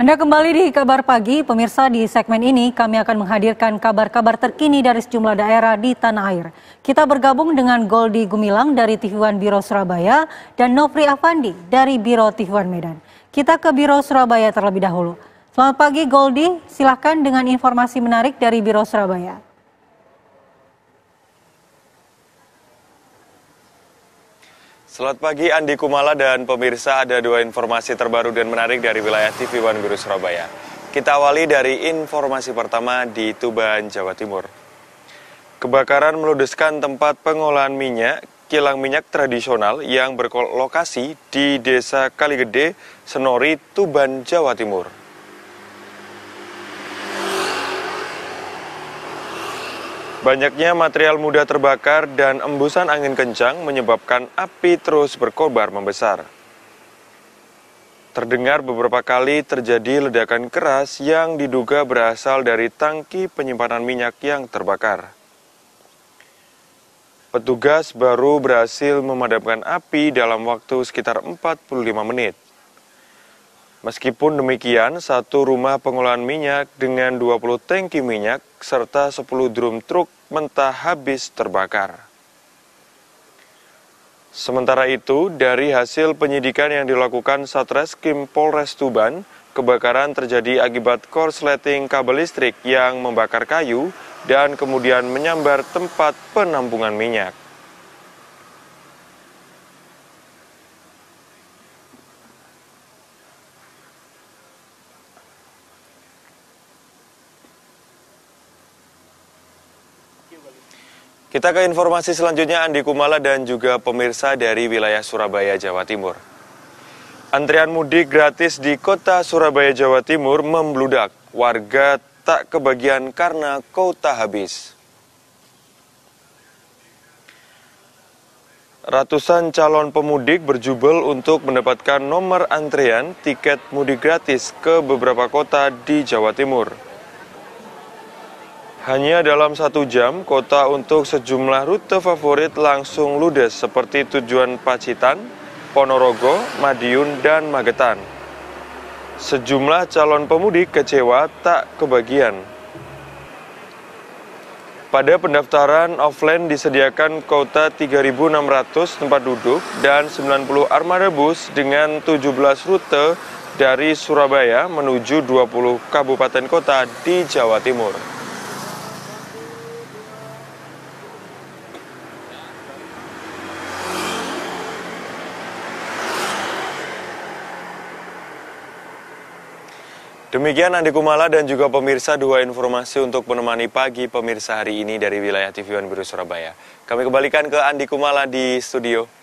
Anda kembali di kabar pagi, pemirsa di segmen ini kami akan menghadirkan kabar-kabar terkini dari sejumlah daerah di tanah air. Kita bergabung dengan Goldi Gumilang dari TV One Biro Surabaya dan Nofri Afandi dari Biro TV One Medan. Kita ke Biro Surabaya terlebih dahulu. Selamat pagi Goldi, silahkan dengan informasi menarik dari Biro Surabaya. Selamat pagi Andi Kumala dan pemirsa ada dua informasi terbaru dan menarik dari wilayah TV One Guru Surabaya. Kita awali dari informasi pertama di Tuban, Jawa Timur. Kebakaran meludeskan tempat pengolahan minyak, kilang minyak tradisional yang berlokasi di Desa Kaligede, Senori, Tuban, Jawa Timur. Banyaknya material mudah terbakar dan embusan angin kencang menyebabkan api terus berkobar membesar. Terdengar beberapa kali terjadi ledakan keras yang diduga berasal dari tangki penyimpanan minyak yang terbakar. Petugas baru berhasil memadamkan api dalam waktu sekitar 45 menit. Meskipun demikian, satu rumah pengolahan minyak dengan 20 tangki minyak serta 10 drum truk mentah habis terbakar. Sementara itu, dari hasil penyidikan yang dilakukan Satreskrim Polres Tuban, kebakaran terjadi akibat korsleting kabel listrik yang membakar kayu dan kemudian menyambar tempat penampungan minyak. Kita ke informasi selanjutnya Andi Kumala dan juga pemirsa dari wilayah Surabaya, Jawa Timur. Antrian mudik gratis di kota Surabaya, Jawa Timur membludak. Warga tak kebagian karena kota habis. Ratusan calon pemudik berjubel untuk mendapatkan nomor antrian tiket mudik gratis ke beberapa kota di Jawa Timur. Hanya dalam satu jam, kota untuk sejumlah rute favorit langsung ludes seperti tujuan Pacitan, Ponorogo, Madiun, dan Magetan. Sejumlah calon pemudik kecewa tak kebagian. Pada pendaftaran offline disediakan kota 3.600 tempat duduk dan 90 armada bus dengan 17 rute dari Surabaya menuju 20 kabupaten kota di Jawa Timur. Demikian Andi Kumala dan juga pemirsa dua informasi untuk menemani pagi pemirsa hari ini dari wilayah TV One Biru Surabaya. Kami kembalikan ke Andi Kumala di studio.